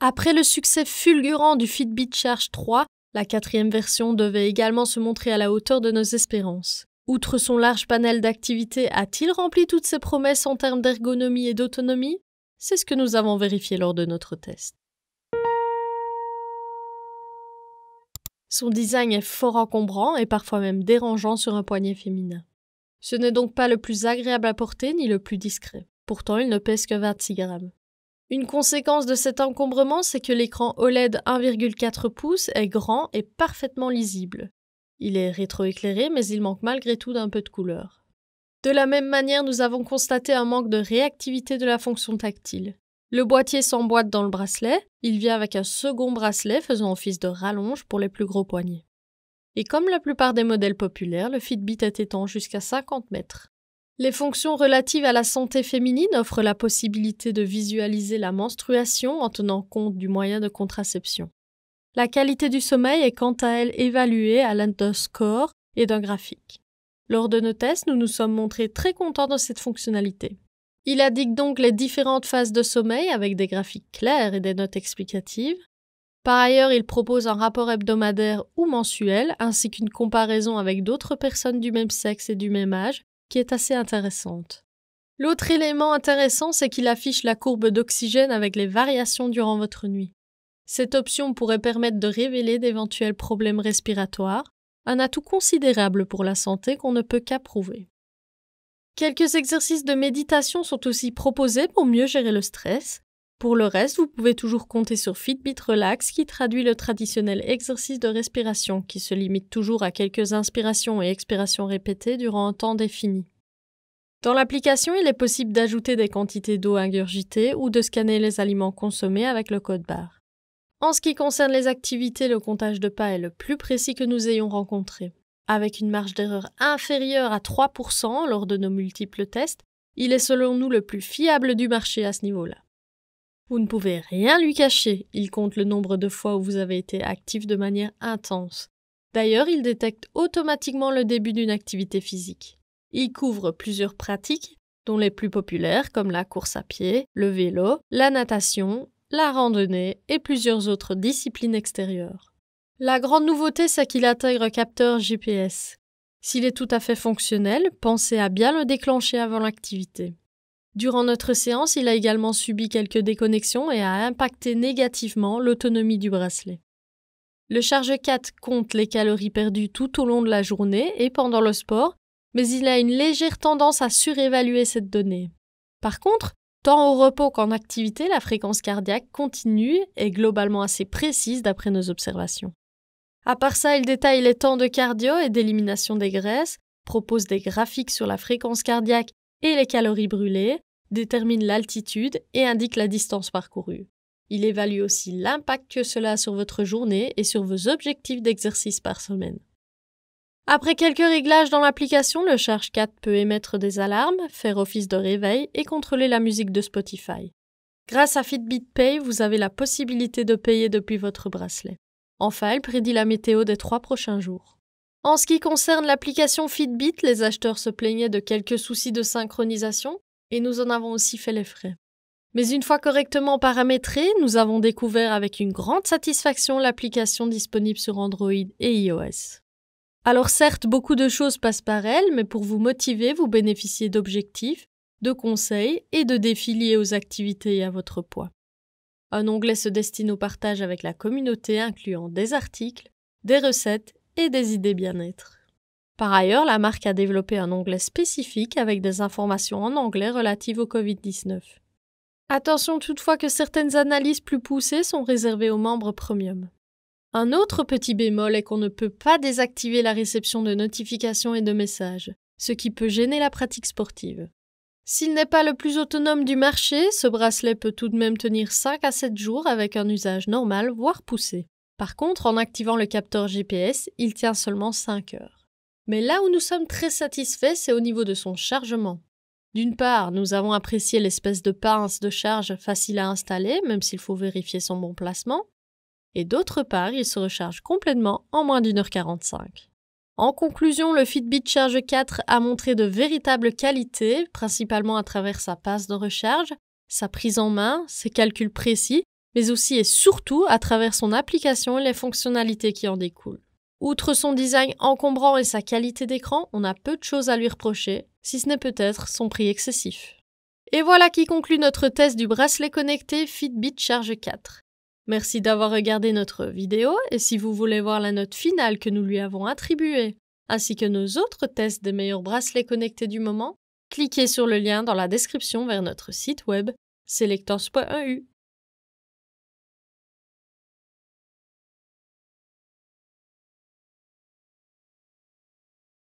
Après le succès fulgurant du Fitbit Charge 3, la quatrième version devait également se montrer à la hauteur de nos espérances. Outre son large panel d'activités, a-t-il rempli toutes ses promesses en termes d'ergonomie et d'autonomie C'est ce que nous avons vérifié lors de notre test. Son design est fort encombrant et parfois même dérangeant sur un poignet féminin. Ce n'est donc pas le plus agréable à porter ni le plus discret. Pourtant, il ne pèse que 26 grammes. Une conséquence de cet encombrement, c'est que l'écran OLED e 1,4 pouces est grand et parfaitement lisible. Il est rétroéclairé, mais il manque malgré tout d'un peu de couleur. De la même manière, nous avons constaté un manque de réactivité de la fonction tactile. Le boîtier s'emboîte dans le bracelet, il vient avec un second bracelet faisant office de rallonge pour les plus gros poignets. Et comme la plupart des modèles populaires, le Fitbit est étendu jusqu'à 50 mètres. Les fonctions relatives à la santé féminine offrent la possibilité de visualiser la menstruation en tenant compte du moyen de contraception. La qualité du sommeil est quant à elle évaluée à l'aide et d'un graphique. Lors de nos tests, nous nous sommes montrés très contents de cette fonctionnalité. Il indique donc les différentes phases de sommeil avec des graphiques clairs et des notes explicatives. Par ailleurs, il propose un rapport hebdomadaire ou mensuel, ainsi qu'une comparaison avec d'autres personnes du même sexe et du même âge, qui est assez intéressante. L'autre élément intéressant, c'est qu'il affiche la courbe d'oxygène avec les variations durant votre nuit. Cette option pourrait permettre de révéler d'éventuels problèmes respiratoires, un atout considérable pour la santé qu'on ne peut qu'approuver. Quelques exercices de méditation sont aussi proposés pour mieux gérer le stress, pour le reste, vous pouvez toujours compter sur Fitbit Relax qui traduit le traditionnel exercice de respiration qui se limite toujours à quelques inspirations et expirations répétées durant un temps défini. Dans l'application, il est possible d'ajouter des quantités d'eau ingurgitées ou de scanner les aliments consommés avec le code barre. En ce qui concerne les activités, le comptage de pas est le plus précis que nous ayons rencontré. Avec une marge d'erreur inférieure à 3% lors de nos multiples tests, il est selon nous le plus fiable du marché à ce niveau-là. Vous ne pouvez rien lui cacher, il compte le nombre de fois où vous avez été actif de manière intense. D'ailleurs, il détecte automatiquement le début d'une activité physique. Il couvre plusieurs pratiques, dont les plus populaires comme la course à pied, le vélo, la natation, la randonnée et plusieurs autres disciplines extérieures. La grande nouveauté, c'est qu'il intègre capteur GPS. S'il est tout à fait fonctionnel, pensez à bien le déclencher avant l'activité. Durant notre séance, il a également subi quelques déconnexions et a impacté négativement l'autonomie du bracelet. Le charge 4 compte les calories perdues tout au long de la journée et pendant le sport, mais il a une légère tendance à surévaluer cette donnée. Par contre, tant au repos qu'en activité, la fréquence cardiaque continue et globalement assez précise d'après nos observations. À part ça, il détaille les temps de cardio et d'élimination des graisses, propose des graphiques sur la fréquence cardiaque et les calories brûlées, détermine l'altitude et indique la distance parcourue. Il évalue aussi l'impact que cela a sur votre journée et sur vos objectifs d'exercice par semaine. Après quelques réglages dans l'application, le Charge 4 peut émettre des alarmes, faire office de réveil et contrôler la musique de Spotify. Grâce à Fitbit Pay, vous avez la possibilité de payer depuis votre bracelet. Enfin, elle prédit la météo des trois prochains jours. En ce qui concerne l'application Fitbit, les acheteurs se plaignaient de quelques soucis de synchronisation, et nous en avons aussi fait les frais. Mais une fois correctement paramétré, nous avons découvert avec une grande satisfaction l'application disponible sur Android et iOS. Alors certes, beaucoup de choses passent par elle, mais pour vous motiver, vous bénéficiez d'objectifs, de conseils et de défis liés aux activités et à votre poids. Un onglet se destine au partage avec la communauté incluant des articles, des recettes et des idées bien-être. Par ailleurs, la marque a développé un onglet spécifique avec des informations en anglais relatives au Covid-19. Attention toutefois que certaines analyses plus poussées sont réservées aux membres premium. Un autre petit bémol est qu'on ne peut pas désactiver la réception de notifications et de messages, ce qui peut gêner la pratique sportive. S'il n'est pas le plus autonome du marché, ce bracelet peut tout de même tenir 5 à 7 jours avec un usage normal, voire poussé. Par contre, en activant le capteur GPS, il tient seulement 5 heures. Mais là où nous sommes très satisfaits, c'est au niveau de son chargement. D'une part, nous avons apprécié l'espèce de pince de charge facile à installer, même s'il faut vérifier son bon placement. Et d'autre part, il se recharge complètement en moins d'une heure 45. En conclusion, le Fitbit Charge 4 a montré de véritables qualités, principalement à travers sa passe de recharge, sa prise en main, ses calculs précis, mais aussi et surtout à travers son application et les fonctionnalités qui en découlent. Outre son design encombrant et sa qualité d'écran, on a peu de choses à lui reprocher, si ce n'est peut-être son prix excessif. Et voilà qui conclut notre test du bracelet connecté Fitbit Charge 4. Merci d'avoir regardé notre vidéo et si vous voulez voir la note finale que nous lui avons attribuée, ainsi que nos autres tests des meilleurs bracelets connectés du moment, cliquez sur le lien dans la description vers notre site web selectors.eu.